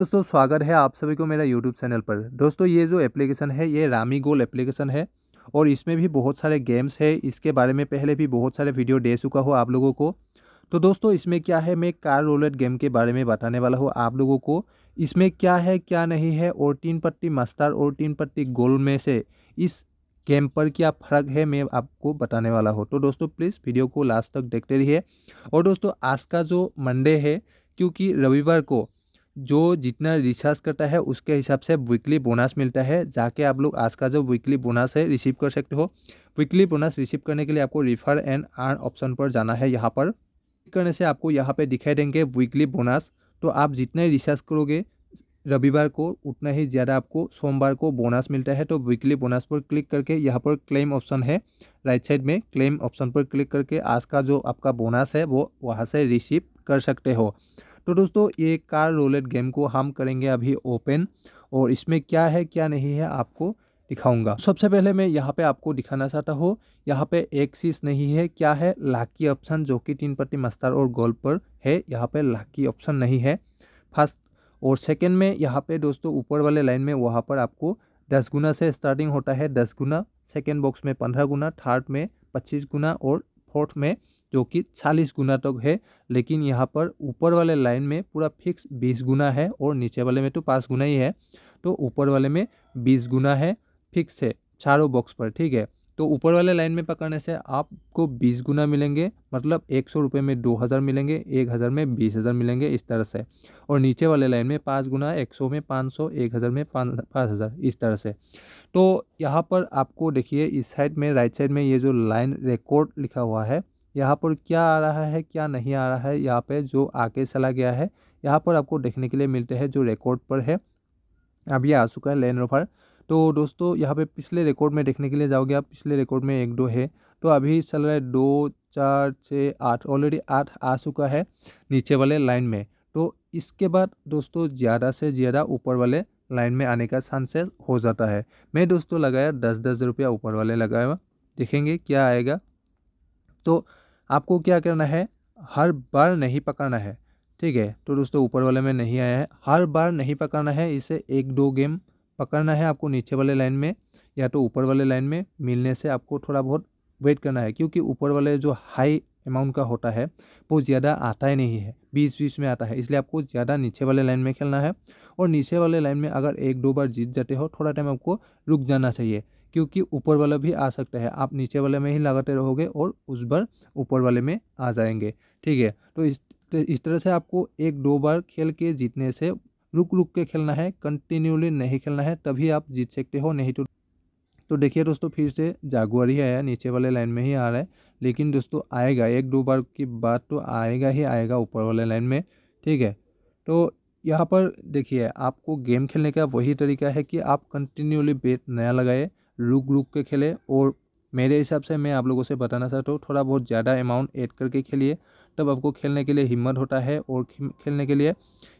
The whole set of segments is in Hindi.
दोस्तों स्वागत है आप सभी को मेरा यूट्यूब चैनल पर दोस्तों ये जो एप्लीकेशन है ये रामी गोल एप्लीकेशन है और इसमें भी बहुत सारे गेम्स है इसके बारे में पहले भी बहुत सारे वीडियो दे चुका हो आप लोगों को तो दोस्तों इसमें क्या है मैं कार रोलेट गेम के बारे में बताने वाला हूँ आप लोगों को इसमें क्या है क्या नहीं है और तीन पट्टी मस्तार और तीन पट्टी गोल में से इस गेम पर क्या फ़र्क है मैं आपको बताने वाला हूँ तो दोस्तों प्लीज़ वीडियो को लास्ट तक देखते रहिए और दोस्तों आज का जो मंडे है क्योंकि रविवार को जो जितना रिचार्ज करता है उसके हिसाब से वीकली बोनस मिलता है जाके आप लोग आज का जो वीकली बोनस है रिसीव कर सकते हो वीकली बोनस रिसीव करने के लिए आपको रिफर एंड अर्न ऑप्शन पर जाना है यहाँ पर करने से आपको यहाँ पे दिखाई देंगे वीकली बोनस तो आप जितने रिचार्ज करोगे रविवार को उतना ही ज़्यादा आपको सोमवार को बोनस मिलता है तो वीकली बोनस पर क्लिक करके यहाँ पर क्लेम ऑप्शन है राइट साइड में क्लेम ऑप्शन पर क्लिक करके आज का जो आपका बोनस है वो वहाँ से रिसीव कर सकते हो तो दोस्तों ये कार रोलेट गेम को हम करेंगे अभी ओपन और इसमें क्या है क्या नहीं है आपको दिखाऊंगा सबसे पहले मैं यहाँ पे आपको दिखाना चाहता हूँ यहाँ पे एक चीज नहीं है क्या है लाकी ऑप्शन जो कि तीन पट्टी मस्तार और गोल पर है यहाँ पे लाकी ऑप्शन नहीं है फर्स्ट और सेकेंड में यहाँ पे दोस्तों ऊपर वाले लाइन में वहाँ पर आपको दस गुना से स्टार्टिंग होता है दस गुना सेकेंड बॉक्स में पंद्रह गुना थर्ड में पच्चीस गुना और फोर्थ में जो कि चालीस गुना तक है लेकिन यहाँ पर ऊपर वाले लाइन में पूरा फिक्स बीस गुना है और नीचे वाले में तो पाँच गुना ही है तो ऊपर वाले में बीस गुना है फिक्स है चारों बॉक्स पर ठीक है तो ऊपर वाले लाइन में पकड़ने से आपको बीस गुना मिलेंगे मतलब एक सौ रुपये में दो हज़ार मिलेंगे एक हज़ार में बीस हज़ार मिलेंगे इस तरह से और नीचे वाले लाइन में पाँच गुना एक सौ में पाँच सौ एक हज़ार में पाँच पाँच हज़ार इस तरह से तो यहाँ पर आपको देखिए इस साइड में राइट साइड में ये जो लाइन रिकॉर्ड लिखा हुआ है यहाँ पर क्या आ रहा है क्या नहीं आ रहा है यहाँ पे जो आके चला गया है यहाँ पर आपको देखने के लिए मिलते हैं जो रिकॉर्ड पर है अब ये आ चुका है लैंड रोवर तो दोस्तों यहाँ पे पिछले रिकॉर्ड में देखने के लिए जाओगे आप पिछले रिकॉर्ड में एक दो है तो अभी चल रहा है दो चार छः आठ ऑलरेडी आठ आ चुका है नीचे वाले लाइन में तो इसके बाद दोस्तों ज़्यादा से ज़्यादा ऊपर वाले लाइन में आने का चांसेस हो जाता है मैं दोस्तों लगाया दस दस रुपया ऊपर वाले लगाया देखेंगे क्या आएगा तो आपको क्या करना है हर बार नहीं पकड़ना है ठीक है तो दोस्तों ऊपर वाले में नहीं आया है हर बार नहीं पकड़ना है इसे एक दो गेम पकड़ना है आपको नीचे वाले लाइन में या तो ऊपर वाले लाइन में मिलने से आपको थोड़ा बहुत वेट करना है क्योंकि ऊपर वाले जो हाई अमाउंट का होता है वो ज़्यादा आता ही नहीं है बीस बीस में आता है इसलिए आपको ज़्यादा नीचे वाले लाइन में खेलना है और नीचे वाले लाइन में अगर एक दो बार जीत जाते हो थोड़ा टाइम आपको रुक जाना चाहिए क्योंकि ऊपर वाला भी आ सकता है आप नीचे वाले में ही लगाते रहोगे और उस बार ऊपर वाले में आ जाएंगे ठीक है तो इस तो इस तरह से आपको एक दो बार खेल के जीतने से रुक रुक के खेलना है कंटिन्यूली नहीं खेलना है तभी आप जीत सकते हो नहीं तो तो देखिए दोस्तों फिर से जागुआर ही आया नीचे वाले लाइन में ही आ रहा है लेकिन दोस्तों आएगा एक दो बार की बात तो आएगा ही आएगा ऊपर वाले लाइन में ठीक है तो यहाँ पर देखिए आपको गेम खेलने का वही तरीका है कि आप कंटिन्यूली बेट नया लगाए रुक रुक के खेले और मेरे हिसाब से मैं आप लोगों से बताना चाहता हूँ थोड़ा बहुत ज़्यादा अमाउंट ऐड करके खेलिए तब आपको खेलने के लिए हिम्मत होता है और खेलने के लिए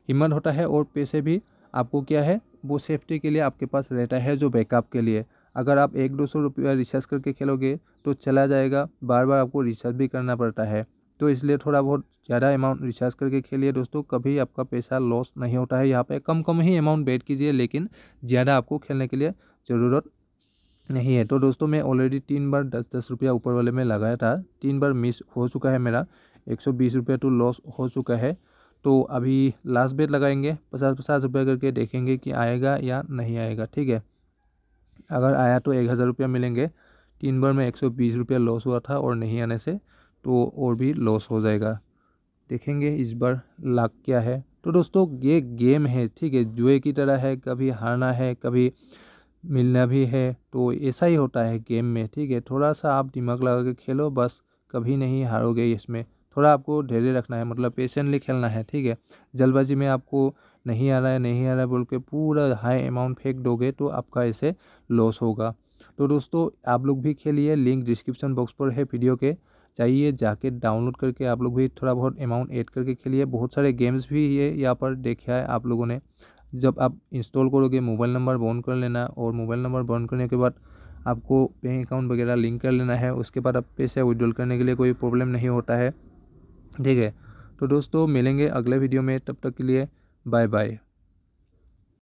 हिम्मत होता है और पैसे भी आपको क्या है वो सेफ्टी के लिए आपके पास रहता है जो बैकअप के लिए अगर आप एक दो सौ रुपया रिचार्ज करके खेलोगे तो चला जाएगा बार बार आपको रिचार्ज भी करना पड़ता है तो इसलिए थोड़ा बहुत ज़्यादा अमाउंट रिचार्ज करके खेलिए दोस्तों कभी आपका पैसा लॉस नहीं होता है यहाँ पे कम कम ही अमाउंट बेट कीजिए लेकिन ज़्यादा आपको खेलने के लिए ज़रूरत नहीं है तो दोस्तों मैं ऑलरेडी तीन बार दस दस रुपया ऊपर वाले में लगाया था तीन बार मिस हो चुका है मेरा एक सौ बीस रुपया तो लॉस हो चुका है तो अभी लास्ट बेट लगाएंगे पचास पचास रुपया करके देखेंगे कि आएगा या नहीं आएगा ठीक है अगर आया तो एक हज़ार रुपया मिलेंगे तीन बार में एक सौ बीस रुपया लॉस हुआ था और नहीं आने से तो और भी लॉस हो जाएगा देखेंगे इस बार लाख क्या है तो दोस्तों ये गेम है ठीक है जुए की तरह है कभी हारना है कभी मिलना भी है तो ऐसा ही होता है गेम में ठीक है थोड़ा सा आप दिमाग लगा के खेलो बस कभी नहीं हारोगे इसमें थोड़ा आपको धैर्य रखना है मतलब पेशेंटली खेलना है ठीक है जल्दबाजी में आपको नहीं आ रहा है नहीं आ रहा है बोल के पूरा हाई अमाउंट फेंक दोगे तो आपका ऐसे लॉस होगा तो दोस्तों आप लोग भी खेलिए लिंक डिस्क्रिप्शन बॉक्स पर है वीडियो के चाहिए जाके डाउनलोड करके आप लोग भी थोड़ा बहुत अमाउंट ऐड करके खेलिए बहुत सारे गेम्स भी ये यहाँ पर देखा है आप लोगों ने जब आप इंस्टॉल करोगे मोबाइल नंबर बॉन कर लेना और मोबाइल नंबर बॉन करने के बाद आपको बैंक अकाउंट वगैरह लिंक कर लेना है उसके बाद आप पैसे विदड्रॉल करने के लिए कोई प्रॉब्लम नहीं होता है ठीक है तो दोस्तों मिलेंगे अगले वीडियो में तब तक के लिए बाय बाय